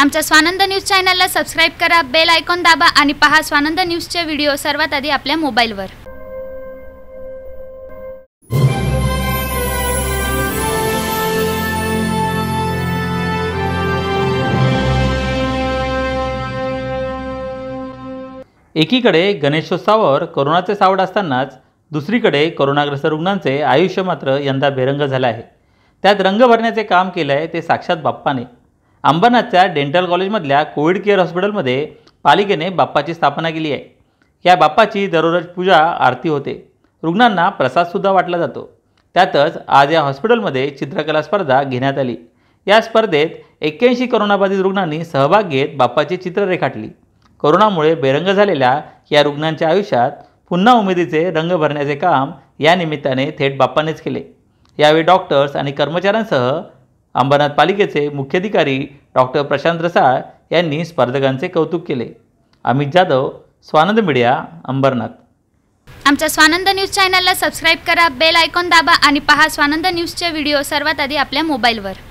आमच्या स्वानंद न्यूज चॅनलला सबस्क्राईब करा बेल आयकॉन दाबा आणि पहा स्वानंद न्यूजचे व्हिडिओ सर्वात आधी आपल्या मोबाईलवर एकीकडे गणेशोत्सवावर कोरोनाचे सावड असतानाच दुसरीकडे कोरोनाग्रस्त रुग्णांचे आयुष्य मात्र यंदा बेरंग झालं आहे त्यात रंग भरण्याचे काम केलं आहे ते साक्षात बाप्पाने अंबरनाथच्या डेंटल कॉलेजमधल्या कोविड केअर हॉस्पिटलमध्ये पालिकेने बाप्पाची स्थापना केली आहे या बाप्पाची दररोज पूजा आरती होते रुग्णांना प्रसादसुद्धा वाटला जातो त्यातच आज या हॉस्पिटलमध्ये चित्रकला स्पर्धा घेण्यात आली या स्पर्धेत एक्क्याऐंशी करोनाबाधित रुग्णांनी सहभाग घेत बाप्पाची चित्र रेखाटली करोनामुळे बेरंग झालेल्या या रुग्णांच्या आयुष्यात पुन्हा उमेदीचे रंग भरण्याचे काम या निमित्ताने थेट बाप्पानेच केले यावेळी डॉक्टर्स आणि कर्मचाऱ्यांसह अंबरनाथ पालिकेचे मुख्याधिकारी डॉक्टर प्रशांत रसाळ यांनी स्पर्धकांचे कौतुक केले अमित जाधव स्वानंद मीडिया अंबरनाथ आमच्या स्वानंद न्यूज चॅनलला सबस्क्राईब करा बेल आयकॉन दाबा आणि पहा स्वानंद न्यूजचे व्हिडिओ सर्वात आधी आपल्या मोबाईलवर